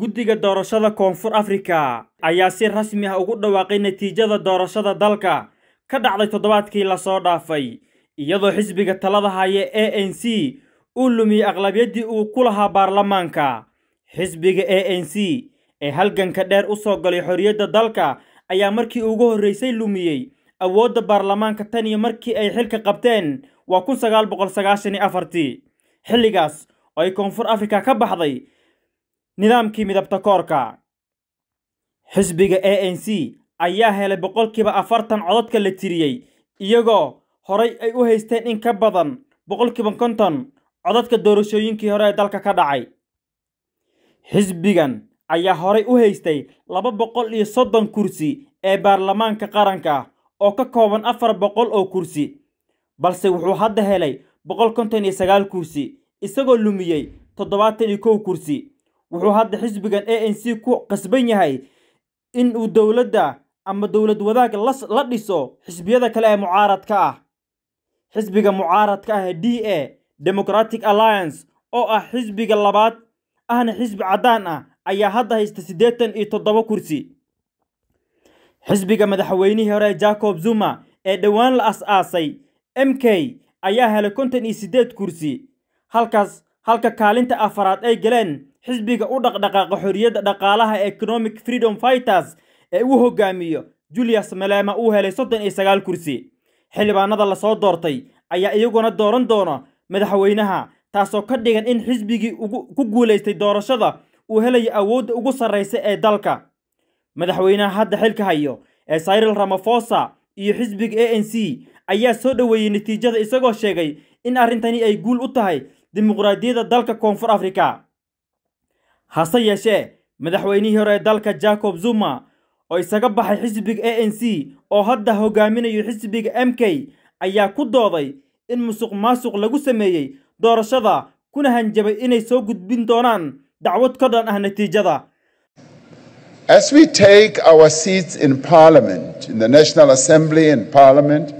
guddiga doorashada koonfur afrika ayaa si rasmi ah ugu dhawaaqay natiijada doorashada dalka ka dhacday toddobaadkii lasoo dhaafay iyadoo xisbiga talada haya a n c uu lumiyey aqlabiyaddii uu ku lahaa baarlamaanka xisbiga a n c ee halganka dheer u soo galay xorriyadda dalka ayaa markii ugu horraysay lumiyey awoodda baarlamaanka tan iyo markii ay xilka qabteen waa kun xilligaas oo ay koonfur afrika ka baxday nidaamkii midabta koorka xisbiga a n c ayaa helay boqolkiiba afartan codadka la tiriyey iyagoo horay ay u haysteen in ka badan boqolkiiba konton codadka doorashooyinkii hore ee dalka ka dhacay xisbigan ayaa horay u haystay laba boqol iyo soddon kursi ee baarlamaanka qaranka ah, oo ka kooban afar boqol oo kursi balse wuxuu hadda helay boqol konton iyo sagaal kursi isagoo lumiyey toddobaatan iyo kow kursi wuxuu hadda xisbigan a n c ku qasban yahay in uu dowladda ama dowlad wadaag la dhiso xisbiyada kale ee mucaaradka ah xisbiga mucaaradka ah d a democratic alliance oo ah xisbiga labaad ahna xisbi caddaan ah ayaa hadda haysta siddeetan iyo toddoba kursi xisbiga madaxweynihii hore jacob zuma ee dhowaan la as-aasay m k ayaa helay kontan iyo siddeed kursi halkaas halka kaalinta afaraad ay galeen xisbiga u dhaqdhaqaaqa xorriyadda dhaqaalaha economic freedom fighters ee uu hogaamiyo julius malema uu helay soddon iyo sagaal kursi xildhibaanada lasoo doortay ayaa iyaguna dooran doona madaxweynaha taasoo ka dhigan in xisbigii ku guulaystay doorashada uu helayo awoodda ugu sarraysa ee dalka madaxweynaha hadda xilka hayo ee cyril ramafosa iyo xisbiga a n c ayaa soo dhoweeyey natiijada isagoo sheegay in arrintani ay guul u tahay dimuqraadiyadda dalka koonfur afrika hase yeeshee madaxweynihii hore ee dalka jacob zuma oo isaga baxay xisbiga a n c oo hadda hogaaminayo xisbiga m k ayaa ku dooday in musuq maasuq lagu sameeyey doorashada kuna hanjabay inay soo gudbin doonaan dacwad ka dhan ah natiijada As we take our seats in Parliament, in the National Assembly and Parliament,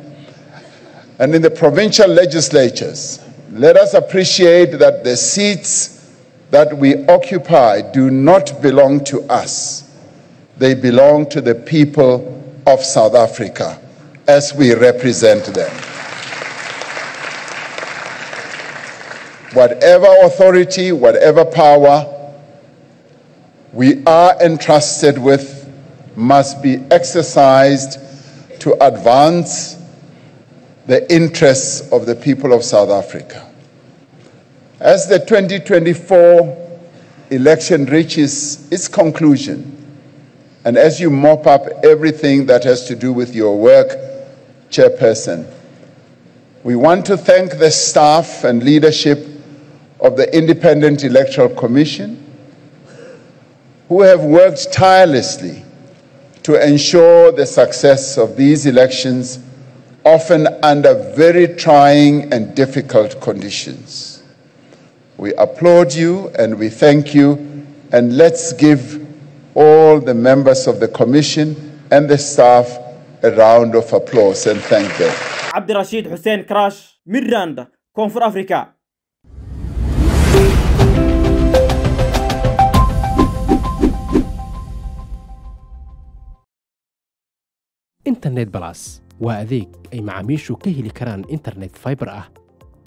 and in the provincial legislatures, let us appreciate that the seats that we occupy do not belong to us. They belong to the people of South Africa as we represent them. Whatever authority, whatever power we are entrusted with must be exercised to advance the interests of the people of South Africa. As the 2024 election reaches its conclusion, and as you mop up everything that has to do with your work, Chairperson, we want to thank the staff and leadership of the Independent Electoral Commission who have worked tirelessly to ensure the success of these elections, often under very trying and difficult conditions. We applaud you and we thank you. And let's give all the members of the commission and the staff a round of applause and thank them. Abdirashid Hussein Crash, Miranda, Comfort Africa. internet balas waa adeeg ay macaamiishu ka heli karaan internet fiber ah.